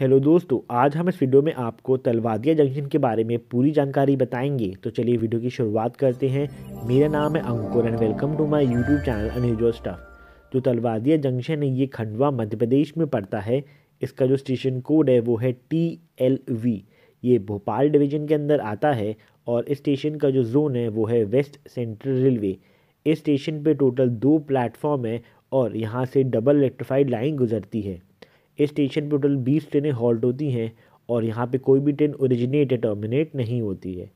hello दोस्तों आज हम इस वीडियो में आपको तलवादिया जंक्शन के बारे में पूरी जानकारी बताएंगे तो चलिए वीडियो की शुरुआत करते हैं मेरा नाम है Ankur and welcome to my YouTube channel अनिजो स्टफ जो तलवादिया जंक्शन है ये खंडवा मध्य प्रदेश में पड़ता है इसका जो स्टेशन कोड है वो है टी एल वी ये भोपाल डिवीजन के अंदर आता है और इस स्टेशन का जो जोन है वो है वेस्ट सेंट्रल रेलवे इस स्टेशन पर टोटल दो प्लेटफॉर्म है और यहाँ से डबल इलेक्ट्रीफाइड लाइन गुजरती है इस स्टेशन पर टोटल बीस ट्रेनें हॉल्ट होती हैं और यहाँ पे कोई भी ट्रेन ओरिजिनेट या टर्मिनेट नहीं होती है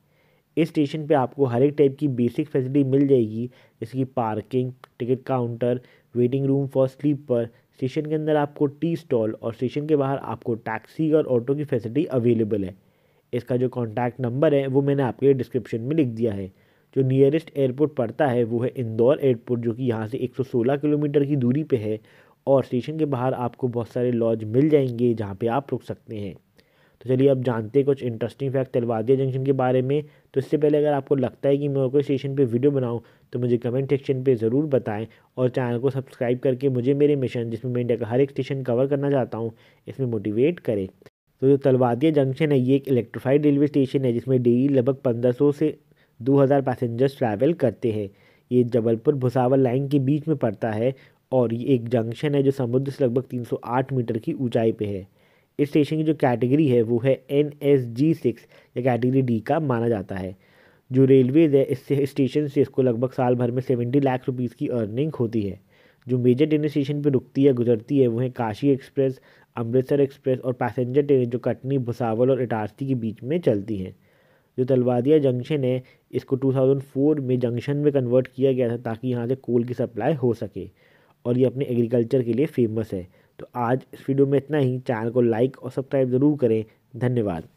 इस स्टेशन पे आपको हर एक टाइप की बेसिक फैसिलिटी मिल जाएगी जैसे कि parking ticket counter waiting room for sleeper station के अंदर आपको टी स्टॉल और स्टेशन के बाहर आपको टैक्सी और ऑटो की फैसिलिटी अवेलेबल है इसका जो कॉन्टैक्ट नंबर है वो मैंने आपके डिस्क्रिप्शन में लिख दिया है जो नियरेस्ट एयरपोर्ट पड़ता है वो है इंदौर एयरपोर्ट जो कि यहाँ से 116 किलोमीटर की दूरी पे है और स्टेशन के बाहर आपको बहुत सारे लॉज मिल जाएंगे जहाँ पे आप रुक सकते हैं तो चलिए अब जानते हैं कुछ इंटरेस्टिंग फैक्ट तलवादिया जंक्शन के बारे में तो इससे पहले अगर आपको लगता है कि मैं कोई स्टेशन पे वीडियो बनाऊं तो मुझे कमेंट सेक्शन पे ज़रूर बताएं और चैनल को सब्सक्राइब करके मुझे मेरे मिशन जिसमें मैं इंडिया का हर एक स्टेशन कवर करना चाहता हूँ इसमें मोटिवेट करें तो जो तलवादिया जंक्शन है ये एक इलेक्ट्रीफाइड रेलवे स्टेशन है जिसमें डेली लगभग पंद्रह से दो पैसेंजर्स ट्रैवल करते हैं ये जबलपुर भुसावल लाइन के बीच में पड़ता है और ये एक जंक्शन है जो समुद्र से लगभग 308 मीटर की ऊंचाई पे है इस स्टेशन की जो कैटेगरी है वो है एन एस जी सिक्स या कैटेगरी डी का माना जाता है जो रेलवेज है इससे स्टेशन से इसको लगभग साल भर में सेवेंटी लाख रुपीज़ की अर्निंग होती है जो मेजर ट्रेन स्टेशन पर रुकती है गुजरती है वो है काशी एक्सप्रेस अमृतसर एक्सप्रेस और पैसेंजर ट्रेनें जो कटनी भुसावल और इटारसी के बीच में चलती हैं जो तलवादिया जंक्शन है इसको 2004 में जंक्शन में कन्वर्ट किया गया था ताकि यहाँ से कोल की सप्लाई हो सके और ये अपने एग्रीकल्चर के लिए फेमस है तो आज इस वीडियो में इतना ही चैनल को लाइक और सब्सक्राइब ज़रूर करें धन्यवाद